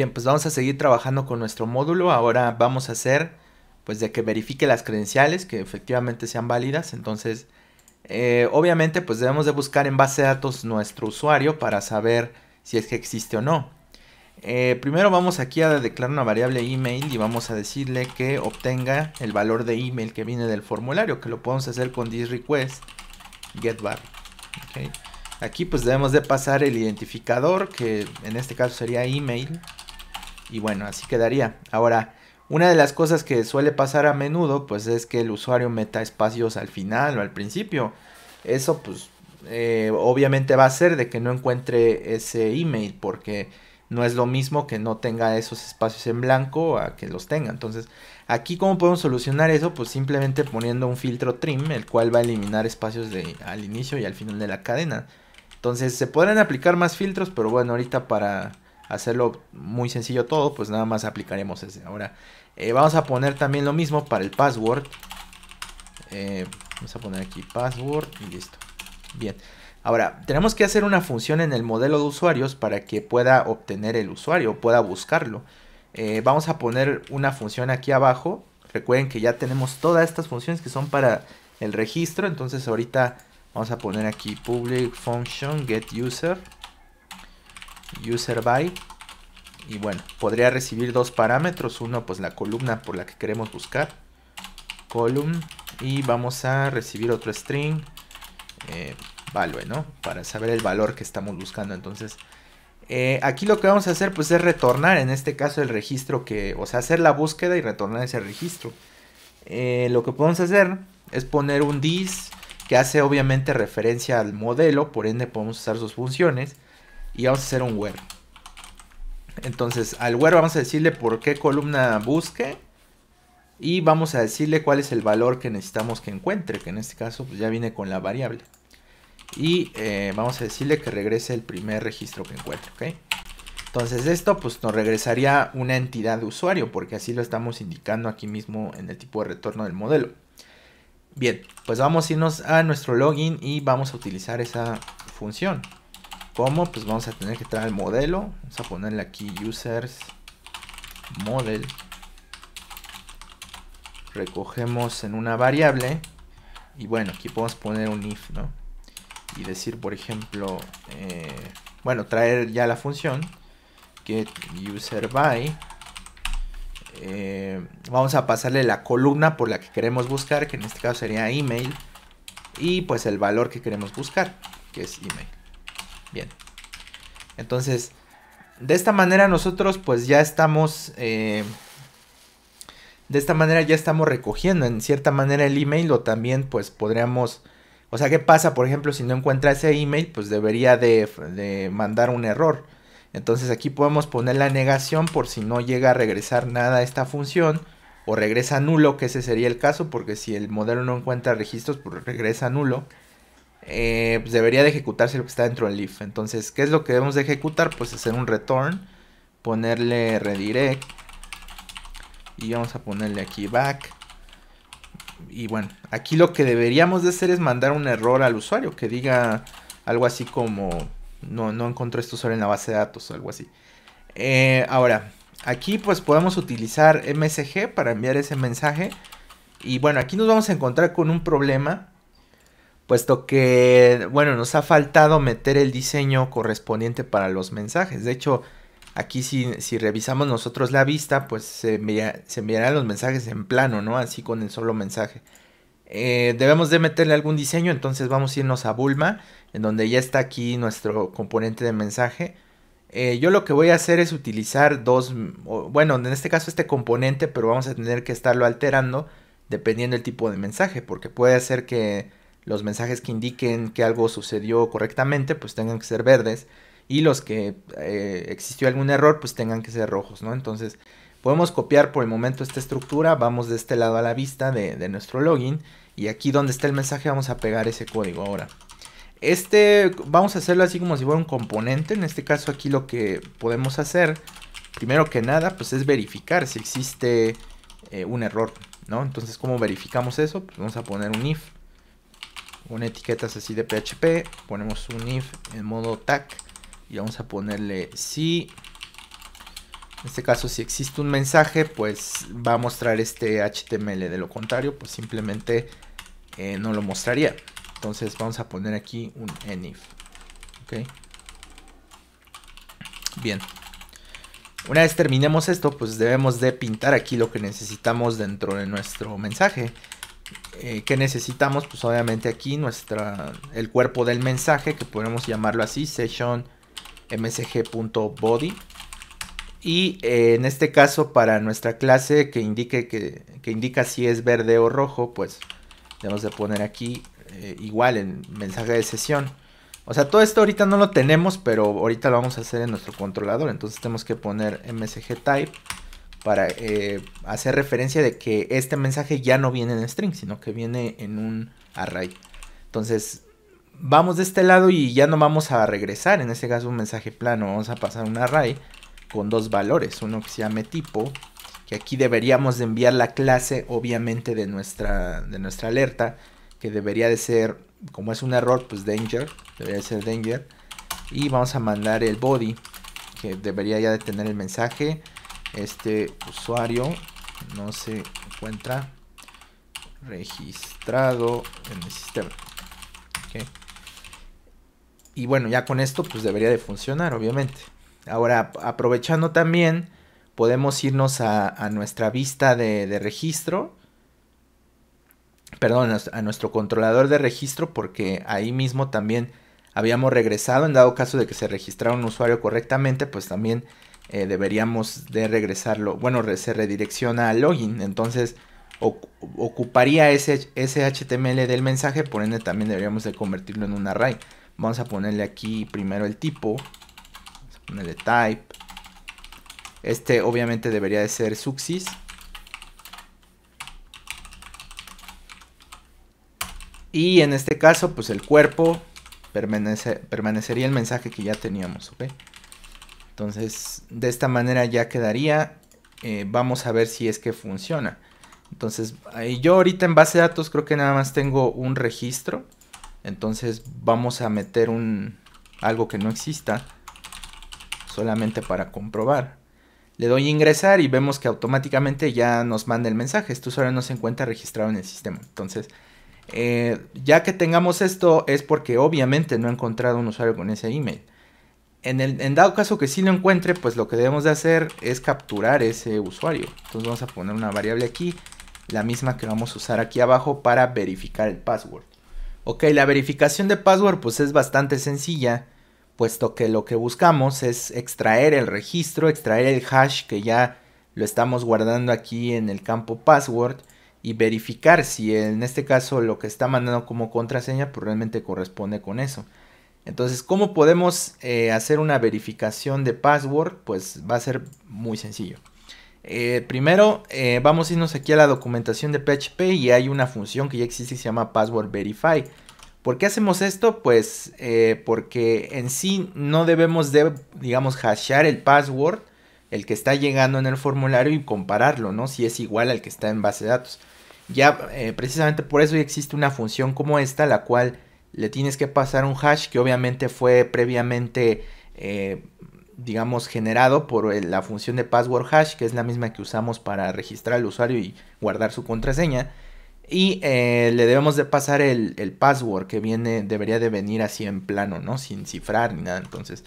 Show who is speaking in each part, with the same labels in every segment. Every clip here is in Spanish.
Speaker 1: Bien, pues vamos a seguir trabajando con nuestro módulo. Ahora vamos a hacer, pues de que verifique las credenciales, que efectivamente sean válidas. Entonces, eh, obviamente, pues debemos de buscar en base de datos nuestro usuario para saber si es que existe o no. Eh, primero vamos aquí a declarar una variable email y vamos a decirle que obtenga el valor de email que viene del formulario, que lo podemos hacer con this request get Aquí pues debemos de pasar el identificador, que en este caso sería email, y bueno, así quedaría. Ahora, una de las cosas que suele pasar a menudo, pues es que el usuario meta espacios al final o al principio. Eso, pues, eh, obviamente va a ser de que no encuentre ese email, porque no es lo mismo que no tenga esos espacios en blanco a que los tenga. Entonces, aquí cómo podemos solucionar eso, pues simplemente poniendo un filtro trim, el cual va a eliminar espacios de, al inicio y al final de la cadena. Entonces, se podrán aplicar más filtros, pero bueno, ahorita para hacerlo muy sencillo todo, pues nada más aplicaremos ese. Ahora, eh, vamos a poner también lo mismo para el password. Eh, vamos a poner aquí password y listo. Bien. Ahora, tenemos que hacer una función en el modelo de usuarios para que pueda obtener el usuario, pueda buscarlo. Eh, vamos a poner una función aquí abajo. Recuerden que ya tenemos todas estas funciones que son para el registro. Entonces ahorita vamos a poner aquí public function get user user by y bueno, podría recibir dos parámetros, uno pues la columna por la que queremos buscar, column y vamos a recibir otro string eh, value, ¿no? Para saber el valor que estamos buscando. Entonces, eh, aquí lo que vamos a hacer pues es retornar en este caso el registro que, o sea, hacer la búsqueda y retornar ese registro. Eh, lo que podemos hacer es poner un dis que hace obviamente referencia al modelo, por ende podemos usar sus funciones y vamos a hacer un where. Entonces al where vamos a decirle por qué columna busque y vamos a decirle cuál es el valor que necesitamos que encuentre, que en este caso pues, ya viene con la variable. Y eh, vamos a decirle que regrese el primer registro que encuentre, Entonces esto pues nos regresaría una entidad de usuario porque así lo estamos indicando aquí mismo en el tipo de retorno del modelo. Bien, pues vamos a irnos a nuestro login y vamos a utilizar esa función. ¿Cómo? Pues vamos a tener que traer el modelo. Vamos a ponerle aquí users model. Recogemos en una variable. Y bueno, aquí podemos poner un if, ¿no? Y decir, por ejemplo, eh, bueno, traer ya la función get user by. Eh, vamos a pasarle la columna por la que queremos buscar, que en este caso sería email. Y pues el valor que queremos buscar, que es email. Bien. Entonces, de esta manera nosotros pues ya estamos... Eh, de esta manera ya estamos recogiendo en cierta manera el email o también pues podríamos... O sea, ¿qué pasa, por ejemplo, si no encuentra ese email? Pues debería de, de mandar un error. Entonces aquí podemos poner la negación por si no llega a regresar nada a esta función o regresa nulo, que ese sería el caso, porque si el modelo no encuentra registros, pues regresa nulo. Eh, pues, debería de ejecutarse lo que está dentro del if. Entonces, ¿qué es lo que debemos de ejecutar? Pues hacer un return, ponerle redirect y vamos a ponerle aquí back. Y bueno, aquí lo que deberíamos de hacer es mandar un error al usuario que diga algo así como no, no encontré este usuario en la base de datos o algo así. Eh, ahora, aquí pues podemos utilizar MSG para enviar ese mensaje. Y bueno, aquí nos vamos a encontrar con un problema puesto que, bueno, nos ha faltado meter el diseño correspondiente para los mensajes. De hecho, aquí si, si revisamos nosotros la vista, pues se, enviarán los mensajes en plano, ¿no? Así con el solo mensaje. Eh, debemos de meterle algún diseño, entonces vamos a irnos a Bulma, en donde ya está aquí nuestro componente de mensaje. Eh, yo lo que voy a hacer es utilizar dos, bueno, en este caso este componente, pero vamos a tener que estarlo alterando dependiendo del tipo de mensaje, porque puede ser que los mensajes que indiquen que algo sucedió correctamente, pues tengan que ser verdes. Y los que eh, existió algún error, pues tengan que ser rojos, ¿no? Entonces, podemos copiar por el momento esta estructura. Vamos de este lado a la vista de, nuestro login. Y aquí donde está el mensaje vamos a pegar ese código ahora. Este vamos a hacerlo así como si fuera un componente. En este caso aquí lo que podemos hacer, primero que nada, pues es verificar si existe eh, un error, ¿no? Entonces, ¿cómo verificamos eso? Pues vamos a poner un if con etiquetas así de PHP, ponemos un if en modo tag y vamos a ponerle si, en este caso si existe un mensaje, pues va a mostrar este HTML, de lo contrario, pues simplemente eh, no lo mostraría. Entonces vamos a poner aquí un enif, ok. Bien. Una vez terminemos esto, pues debemos de pintar aquí lo que necesitamos dentro de nuestro mensaje. Eh, que necesitamos, pues obviamente aquí nuestra, el cuerpo del mensaje, que podemos llamarlo así, session msg.body. Y eh, en este caso para nuestra clase que, indique que, indica si es verde o rojo, pues tenemos de poner aquí eh, igual en mensaje de sesión. O sea, todo esto ahorita no lo tenemos, pero ahorita lo vamos a hacer en nuestro controlador. Entonces tenemos que poner msg type para eh, hacer referencia de que este mensaje ya no viene en string, sino que viene en un array. Entonces, vamos de este lado y ya no vamos a regresar, en este caso un mensaje plano, vamos a pasar un array con dos valores, uno que se llame tipo, que aquí deberíamos de enviar la clase obviamente de nuestra, de nuestra alerta, que debería de ser, como es un error, pues danger, debería de ser danger, y vamos a mandar el body, que debería ya de tener el mensaje, este usuario no se encuentra registrado en el sistema. Y bueno, ya con esto pues debería de funcionar, obviamente. Ahora, aprovechando también, podemos irnos a, nuestra vista de, de, registro. Perdón, a nuestro controlador de registro porque ahí mismo también habíamos regresado en dado caso de que se registrara un usuario correctamente, pues también eh, deberíamos de regresarlo, bueno, se redirecciona al login, entonces ocuparía ese, ese HTML del mensaje, por ende también deberíamos de convertirlo en un array. Vamos a ponerle aquí primero el tipo, vamos ponerle type, este obviamente debería de ser suxis. Y en este caso, pues el cuerpo permanece, permanecería el mensaje que ya teníamos, entonces, de esta manera ya quedaría. Eh, vamos a ver si es que funciona. Entonces, yo ahorita en base de datos creo que nada más tengo un registro. Entonces, vamos a meter un algo que no exista. Solamente para comprobar. Le doy a ingresar y vemos que automáticamente ya nos manda el mensaje. Este usuario no se encuentra registrado en el sistema. Entonces, eh, ya que tengamos esto es porque obviamente no he encontrado un usuario con ese email. En, dado caso que sí lo encuentre, pues lo que debemos de hacer es capturar ese usuario. Entonces vamos a poner una variable aquí, la misma que vamos a usar aquí abajo para verificar el password. Ok, la verificación de password pues es bastante sencilla, puesto que lo que buscamos es extraer el registro, extraer el hash que ya lo estamos guardando aquí en el campo password y verificar si en este caso lo que está mandando como contraseña pues realmente corresponde con eso. Entonces, ¿cómo podemos eh, hacer una verificación de password? Pues va a ser muy sencillo. Eh, primero, eh, vamos a irnos aquí a la documentación de PHP y hay una función que ya existe que se llama Password Verify. ¿Por qué hacemos esto? Pues porque en sí no debemos de, digamos, hashear el password, el que está llegando en el formulario y compararlo, ¿no? Si es igual al que está en base de datos. Ya precisamente por eso ya existe una función como esta, la cual le tienes que pasar un hash que obviamente fue previamente, eh, digamos, generado por eh, la función de password hash, que es la misma que usamos para registrar al usuario y guardar su contraseña. Y eh, le debemos de pasar el, password que viene, debería de venir así en plano, ¿no? Sin cifrar ni nada. Entonces,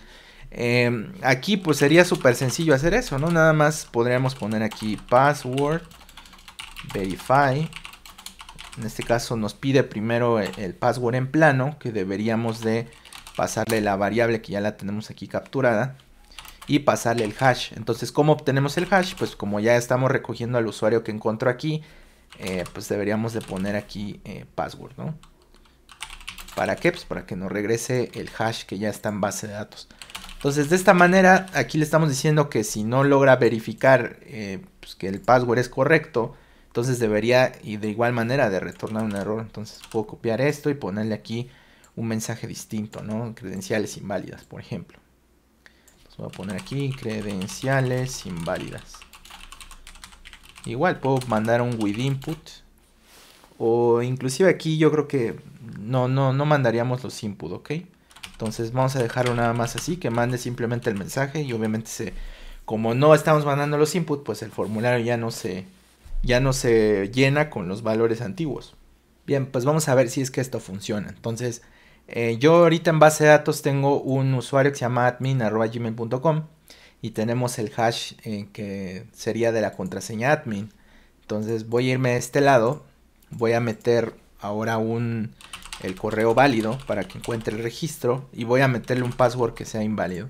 Speaker 1: em, aquí pues sería súper sencillo hacer eso, ¿no? Nada más podríamos poner aquí password verify en este caso nos pide primero e, el, password en plano que deberíamos de pasarle la variable que ya la tenemos aquí capturada y pasarle el hash. Entonces, ¿cómo obtenemos el hash? Pues como ya estamos recogiendo al usuario que encontró aquí, eh, pues deberíamos de poner aquí eh, password, ¿no? ¿Para qué? Pues para que nos regrese el hash que ya está en base de datos. Entonces, de esta manera, aquí le estamos diciendo que si no logra verificar eh, pues que el password es correcto, entonces debería y de igual manera de retornar un error. Entonces puedo copiar esto y ponerle aquí un mensaje distinto, ¿no? Credenciales inválidas, por ejemplo. Entonces voy a poner aquí credenciales inválidas. Igual puedo mandar un with input. O inclusive aquí yo creo que no, no, no mandaríamos los input, ¿ok? Entonces vamos a dejarlo nada más así, que mande simplemente el mensaje y obviamente se, como no estamos mandando los input, pues el formulario ya no se, ya no se llena con los valores antiguos. Bien, pues vamos a ver si es que esto funciona. Entonces, eh, yo ahorita en base de datos tengo un usuario que se llama admin.gmail.com y tenemos el hash eh, que sería de la contraseña admin. Entonces voy a irme a este lado, voy a meter ahora un, el correo válido para que encuentre el registro y voy a meterle un password que sea inválido.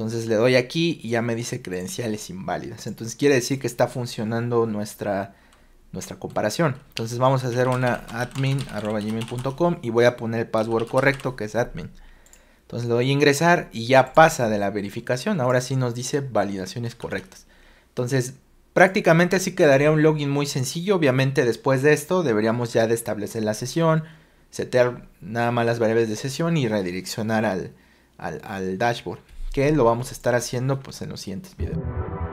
Speaker 1: Entonces le doy aquí y ya me dice credenciales inválidas. Entonces quiere decir que está funcionando nuestra, nuestra comparación. Entonces vamos a hacer una admin.gmail.com y voy a poner el password correcto que es admin. Entonces le doy a ingresar y ya pasa de la verificación. Ahora sí nos dice validaciones correctas. Entonces prácticamente así quedaría un login muy sencillo. Obviamente después de esto deberíamos ya de establecer la sesión, setear nada más las variables de sesión y redireccionar al dashboard que lo vamos a estar haciendo pues en los siguientes videos.